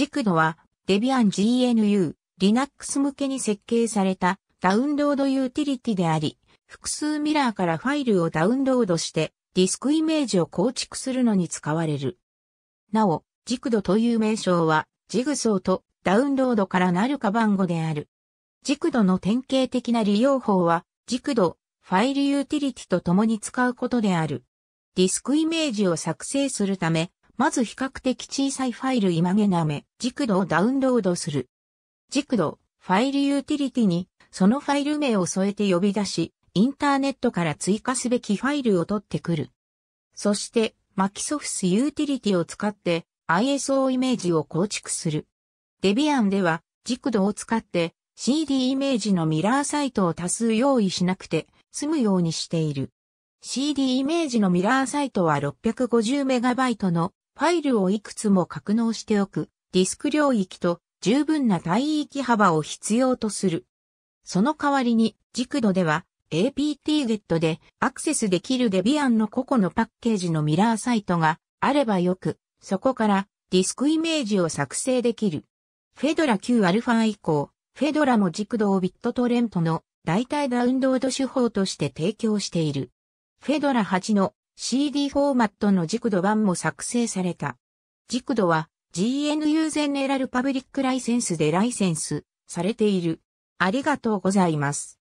軸度は d e ア i a n GNU Linux 向けに設計されたダウンロードユーティリティであり、複数ミラーからファイルをダウンロードしてディスクイメージを構築するのに使われる。なお、軸度という名称はジグソーとダウンロードからなるか番号である。軸度の典型的な利用法は、軸度、ファイルユーティリティと共に使うことである。ディスクイメージを作成するため、まず比較的小さいファイル今げなめ、軸度をダウンロードする。軸度、ファイルユーティリティに、そのファイル名を添えて呼び出し、インターネットから追加すべきファイルを取ってくる。そして、マキソフスユーティリティを使って ISO イメージを構築する。デビアンでは、軸度を使って CD イメージのミラーサイトを多数用意しなくて済むようにしている。CD イメージのミラーサイトは 650MB のファイルをいくつも格納しておく、ディスク領域と十分な帯域幅を必要とする。その代わりに、軸度では apt-get でアクセスできるデビアンの個々のパッケージのミラーサイトがあればよく、そこからディスクイメージを作成できる。フェドラ 9α 以降、フェドラも軸度をビットトレントの代替ダウンロード手法として提供している。フェドラ8の CD フォーマットの軸度版も作成された。軸度は GNU ゼネラルパブリックライセンスでライセンスされている。ありがとうございます。